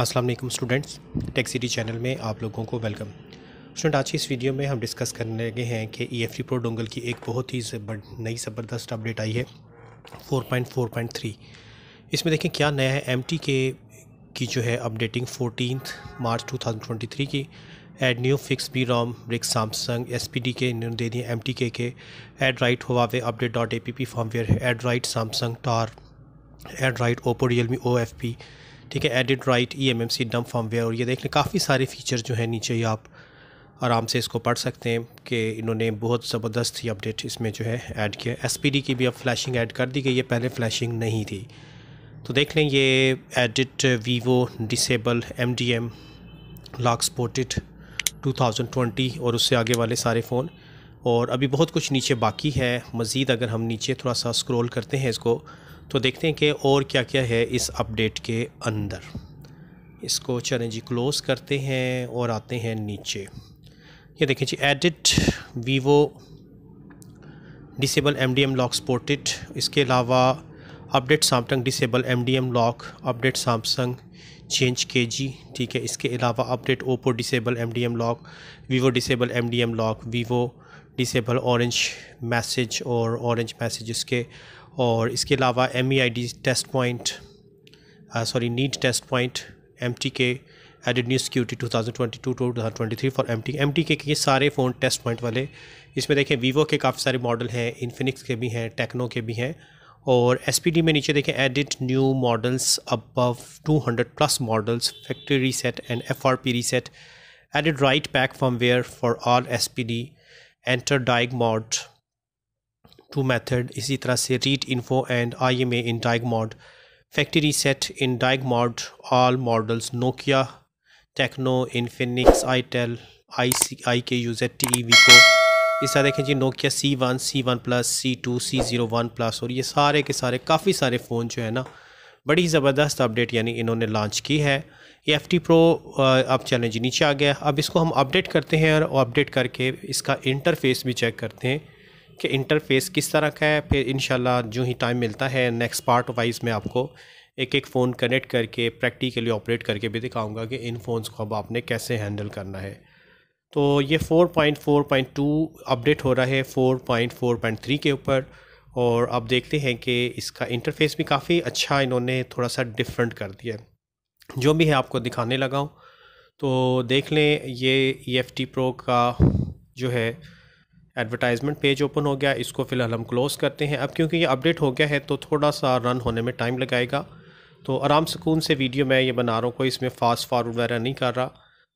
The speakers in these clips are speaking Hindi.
अस्सलाम वालेकुम स्टूडेंट्स टेक सिटी चैनल में आप लोगों को वेलकम स्टूडेंट आज की इस वीडियो में हम डिस्कस करने लगे हैं कि E F T pro dongle की एक बहुत ही नई ज़बरदस्त अपडेट आई है 4.4.3 इसमें देखें क्या नया है एम टी के की जो है अपडेटिंग फोर्टीन मार्च 2023 की add new fix B ROM brick Samsung S P D के दे दिए एम टी के के add write way update dot A P P firmware add write Samsung tar add write Oppo Realme O F P ठीक है edit write E M M C dump firmware और ये देख लें काफ़ी सारे फीचर जो है नीचे ही आप आराम से इसको पढ़ सकते हैं कि इन्होंने बहुत ज़बरदस्त ही अपडेट इसमें जो है ऐड किया एस पी डी की भी अब फ्लैशिंग ऐड कर दी गई है पहले फ्लैशिंग नहीं थी तो देख लें ये edit Vivo disable M D M lock supported two thousand twenty और उससे आगे वाले सारे फ़ोन और अभी बहुत कुछ नीचे बाकी है मज़ीद अगर हम नीचे थोड़ा सा स्क्रोल करते हैं इसको तो देखते हैं कि और क्या क्या है इस अपडेट के अंदर इसको चलें जी क्लोज़ करते हैं और आते हैं नीचे ये देखें जी edit Vivo disable M D M lock supported इसके अलावा update Samsung disable M D M lock update Samsung change K G ठीक है इसके अलावा update Oppo disable M D M lock Vivo disable M D M lock Vivo disable orange message और ऑरेंज मैसेज इसके और इसके अलावा M test point sorry need test point M T K added new security two thousand twenty two two thousand twenty three for M T M T K ये सारे फ़ोन टेस्ट पॉइंट वाले इसमें देखें वीवो के काफ़ी सारे मॉडल हैं इन्फिनिक्स के भी हैं टेक्नो के भी हैं और एस पी डी में नीचे देखें edit new models above two hundred plus models factory reset and F R P reset added write pack firmware for all S P D enter diag mode to method इसी तरह से read info and I M A in diag mode factory set in diag mode all models Nokia Tecno Infinix itel I C I K U Z T E को इस तरह देखें जी Nokia C one C one plus C two C zero one plus और ये सारे के सारे काफ़ी सारे फ़ोन जो है ना बड़ी ज़बरदस्त अपडेट यानी इन्होंने लॉन्च की है ये एफ टी प्रो अब चैलेंज नीचे आ गया अब इसको हम अपडेट करते हैं और अपडेट करके इसका इंटरफेस भी चेक करते हैं कि इंटरफेस किस तरह का है फिर इन जो ही टाइम मिलता है नेक्स्ट पार्ट वाइज में आपको एक एक फ़ोन कनेक्ट करके प्रैक्टिकली ऑपरेट करके भी दिखाऊंगा कि इन फ़ोन्स को अब आपने कैसे हैंडल करना है तो ये 4.4.2 अपडेट हो रहा है 4.4.3 के ऊपर और अब देखते हैं कि इसका इंटरफेस भी काफ़ी अच्छा इन्होंने थोड़ा सा डिफरेंट कर दिया है जो भी है आपको दिखाने लगा हूँ तो देख लें ये ई एफ टी प्रो का जो है एडवर्टाइजमेंट पेज ओपन हो गया इसको फ़िलहाल हम क्लोज़ करते हैं अब क्योंकि ये अपडेट हो गया है तो थोड़ा सा रन होने में टाइम लगाएगा तो आराम सुकून से वीडियो मैं ये बना रहा हूँ कोई इसमें फ़ास्ट फारवर्ड वगैरह नहीं कर रहा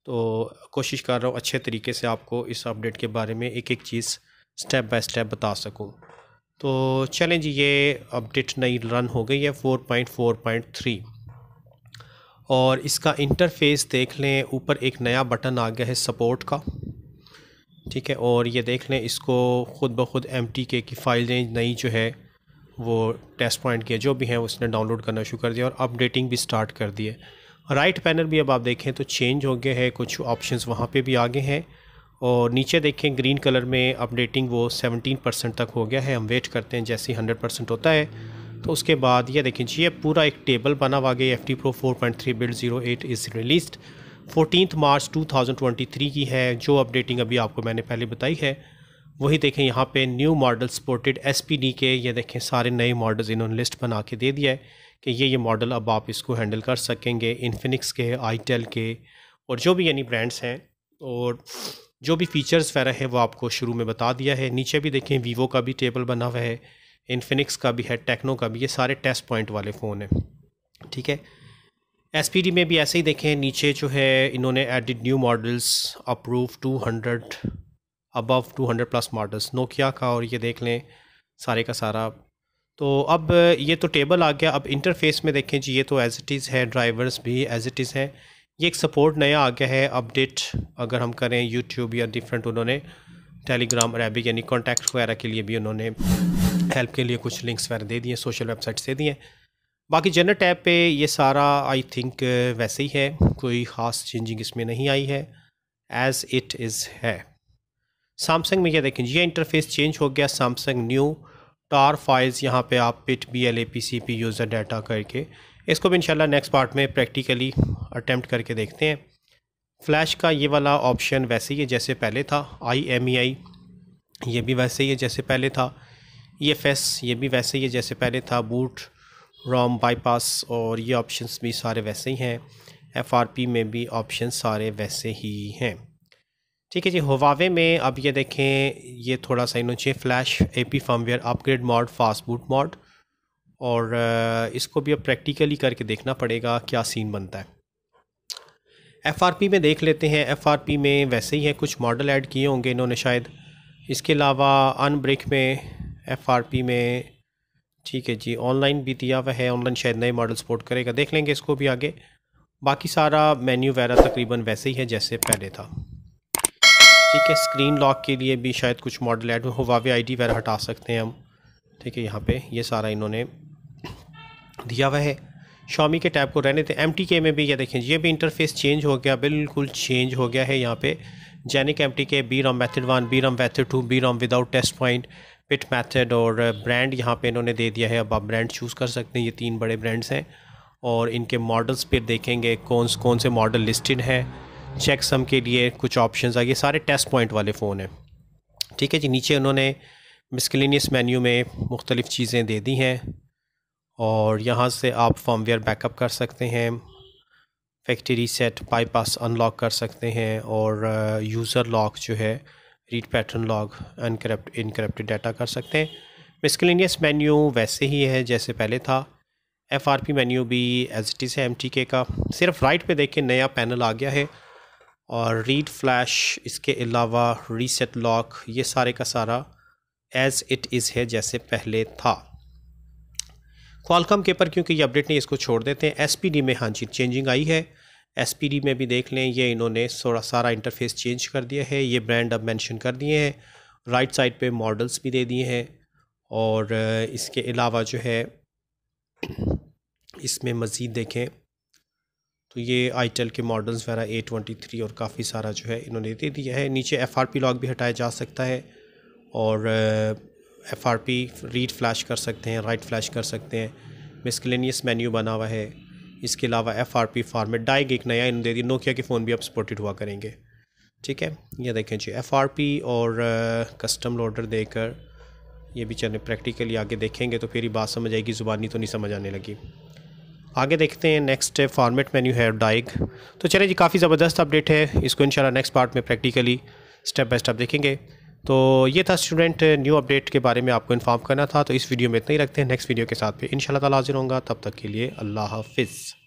तो कोशिश कर रहा हूँ अच्छे तरीके से आपको इस अपडेट के बारे में एक एक चीज़ स्टेप बाय स्टेप बता सकूँ तो चलें जी ये अपडेट नई रन हो गई है four point four point three और इसका इंटरफेस देख लें ऊपर एक नया बटन आ गया है सपोर्ट का ठीक है और ये देख लें इसको ख़ुद ब खुद एम टी के की फ़ाइल नई जो है वो टेस्ट पॉइंट के जो भी हैं उसने डाउनलोड करना शुरू कर दिया और अपडेटिंग भी स्टार्ट कर दी है राइट पैनल भी अब आप देखें तो चेंज हो गया है कुछ ऑप्शन वहाँ पर भी आगे हैं और नीचे देखें ग्रीन कलर में अपडेटिंग वो 17 परसेंट तक हो गया है हम वेट करते हैं जैसे ही हंड्रेड परसेंट होता है तो उसके बाद ये देखें जी ये पूरा एक टेबल बना हुआ गया F T pro four point three build zero eight is release fourteen March 2023 की है जो अपडेटिंग अभी आपको मैंने पहले बताई है वही देखें यहाँ पे न्यू मॉडल सपोर्टेड एस के ये देखें सारे नए मॉडल्स इन्होंने लिस्ट बना के दे दिया है कि ये ये मॉडल अब आप इसको हैंडल कर सकेंगे इन्फिनिक्स के आईटेल के और जो भी यानी ब्रांड्स हैं और जो भी फ़ीचर्स वगैरह है वो आपको शुरू में बता दिया है नीचे भी देखें वीवो का भी टेबल बना हुआ है इन्फिनिक्स का भी है टेक्नो का भी ये सारे टेस्ट पॉइंट वाले फ़ोन हैं ठीक है एस में भी ऐसे ही देखें नीचे जो है इन्होंने added new models approve 200 above hundred plus models Nokia का और ये देख लें सारे का सारा तो अब ये तो टेबल आ गया अब इंटरफेस में देखें जी ये तो एज़ इट इज़ है ड्राइवर्स भी एज़ इट इज़ है ये एक सपोर्ट नया आ गया है अपडेट अगर हम करें यूट्यूब या डिफरेंट उन्होंने टेलीग्राम अरेबिक यानी कॉन्टैक्ट वगैरह के लिए भी उन्होंने हेल्प के लिए कुछ लिंक्स वगैरह दे दिए सोशल वेबसाइट्स दे दिए बाकी जनरल टैब पे ये सारा आई थिंक वैसे ही है कोई ख़ास चेंजिंग इसमें नहीं आई है एज़ इट इज़ है सैमसंग में क्या देखें ये इंटरफेस चेंज हो गया सैमसंग न्यू टार फाइल्स यहाँ पे आप PIT B L A P C P user data करके इसको भी इंशाल्लाह नेक्स्ट पार्ट में प्रैक्टिकली अटैम्प्ट करके देखते हैं फ्लैश का ये वाला ऑप्शन वैसे ही है जैसे पहले था आई एम ई आई ये भी वैसे ही है जैसे पहले था ई एफ एस ये भी वैसे ही है जैसे पहले था बूट रॉम बाईपास और ये ऑप्शंस भी सारे वैसे ही हैं पी में भी ऑप्शन सारे वैसे ही हैं ठीक है जी हुवावे में अब ये देखें ये थोड़ा सा इन्होंने चाहिए flash P firmware upgrade mode fast boot mode और इसको भी अब प्रैक्टिकली करके देखना पड़ेगा क्या सीन बनता है एफआरपी में देख लेते हैं एफआरपी में वैसे ही है कुछ मॉडल ऐड किए होंगे इन्होंने शायद इसके अलावा अनब्रेक में एफआरपी में ठीक है जी ऑनलाइन भी दिया हुआ है ऑनलाइन शायद नए मॉडल सपोर्ट करेगा देख लेंगे इसको भी आगे बाकी सारा मेन्यू वगैरह तकरीबन वैसे ही है जैसे पहले था ठीक है स्क्रीन लॉक के लिए भी शायद कुछ मॉडल ऐड हो वावे आई डी वगैरह हटा सकते हैं हम ठीक है यहाँ पे ये सारा इन्होंने दिया हुआ है शॉमी के टैब को रहने थे एम में भी ये देखें ये भी इंटरफेस चेंज हो गया बिल्कुल चेंज हो गया है यहाँ पे generic M T K B ROM method one B ROM method two B ROM without test point PIT method और ब्रांड यहाँ पे इन्होंने दे दिया है अब आप ब्रांड चूज़ कर सकते हैं ये तीन बड़े ब्रांड्स हैं और इनके मॉडल्स पर देखेंगे कौन कौन से मॉडल लिस्टेड हैं चेक सम के लिए कुछ ऑप्शंस आ गए सारे टेस्ट पॉइंट वाले फ़ोन हैं ठीक है जी नीचे उन्होंने मिसकलिनियस मेन्यू में मुख्तलिफ़ चीज़ें दे दी हैं और यहाँ से आप फॉर्मवेयर बैकअप कर सकते हैं फैक्ट्री सेट बाईपास अनलॉक कर सकते हैं और यूज़र uh, लॉक जो है read pattern log uncorrupt encrypted data कर सकते हैं मिसकलिनियस मेन्यू वैसे ही है जैसे पहले था एफ आर पी मेन्यू भी इट टी से एम टी के का सिर्फ राइट पे देखें नया पैनल आ गया है और रीड फ्लैश इसके अलावा रीसेट लॉक ये सारे का सारा एज़ इट इज़ है जैसे पहले था क्वालकम के पर क्योंकि ये अपडेट नहीं इसको छोड़ देते हैं एस पी डी में हाँ जी चेंजिंग आई है एस में भी देख लें ये इन्होंने थोड़ा सारा इंटरफेस चेंज कर दिया है ये ब्रांड अब मेंशन कर दिए हैं राइट साइड पे मॉडल्स भी दे दिए हैं और इसके अलावा जो है इसमें मज़ीद देखें तो ये आई के मॉडल्स वगैरह ए ट्वेंटी थ्री और काफ़ी सारा जो है इन्होंने दे दिया है नीचे एफ आर पी लॉग भी हटाया जा सकता है और F R P read flash कर सकते हैं राइट फ्लैश कर सकते हैं मिसकलेनियस मेन्यू बना हुआ है इसके अलावा F R P format diag एक नया इन्होंने दे दिया नोकिया के फ़ोन भी अब सपोर्टेड हुआ करेंगे ठीक है ये देखें जी एफ आर पी और कस्टम ऑर्डर देकर ये भी चलें प्रैक्टिकली आगे देखेंगे तो फिर ही बात समझ आएगी ज़ुबानी तो नहीं समझ आने लगी आगे देखते हैं नेक्स्ट फॉर्मेट मेन्यू है डाइग तो चले जी काफ़ी ज़बरदस्त अपडेट है इसको इनशाला नेक्स्ट पार्ट में प्रैक्टिकली स्टेप बाय स्टेप देखेंगे तो ये था स्टूडेंट न्यू अपडेट के बारे में आपको इन्फॉर्म करना था तो इस वीडियो में इतना ही रखते हैं नेक्स्ट वीडियो के साथ पे इन ताला हाजिर होंगे तब तक के लिए अल्लाह हाफिज़